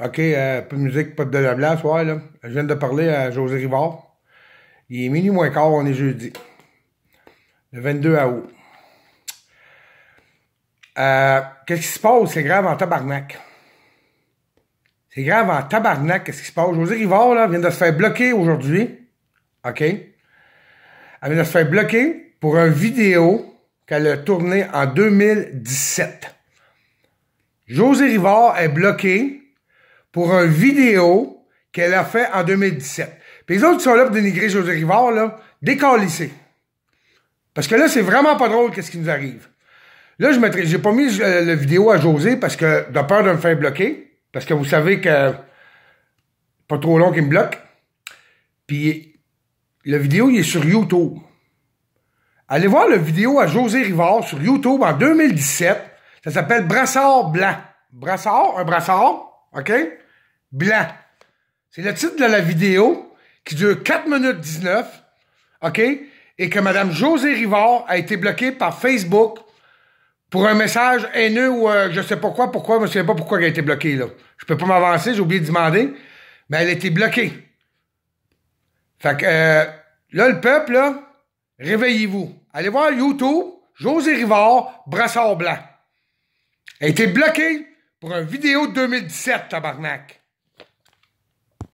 OK, euh, musique, pas de la ce ouais, là. Je viens de parler à José Rivard. Il est minuit moins quart, on est jeudi. Le 22 août. Euh, qu'est-ce qui se passe? C'est grave en tabarnak. C'est grave en tabarnak, qu'est-ce qui se passe? José Rivard, là, vient de se faire bloquer aujourd'hui. OK? Elle vient de se faire bloquer pour un vidéo qu'elle a tourné en 2017. José Rivard est bloqué pour une vidéo qu'elle a fait en 2017. Puis les autres qui sont là pour dénigrer José Rivard, là, décalissez. Parce que là, c'est vraiment pas drôle qu'est-ce qui nous arrive. Là, je mettrai, j'ai pas mis euh, la vidéo à José parce que, de peur de me faire bloquer. Parce que vous savez que, pas trop long qu'il me bloque. Puis, la vidéo, il est sur YouTube. Allez voir la vidéo à José Rivard sur YouTube en 2017. Ça s'appelle Brassard blanc. Brassard, un brassard, OK? Blanc. C'est le titre de la vidéo qui dure 4 minutes 19, OK? Et que Mme José Rivard a été bloquée par Facebook pour un message haineux ou euh, je sais pas quoi, pourquoi, je me souviens pas pourquoi elle a été bloquée, là. Je peux pas m'avancer, j'ai oublié de demander, mais elle a été bloquée. Fait que, euh, là, le peuple, réveillez-vous. Allez voir YouTube, José Rivard, Brassard Blanc. Elle a été bloquée pour une vidéo de 2017, tabarnak.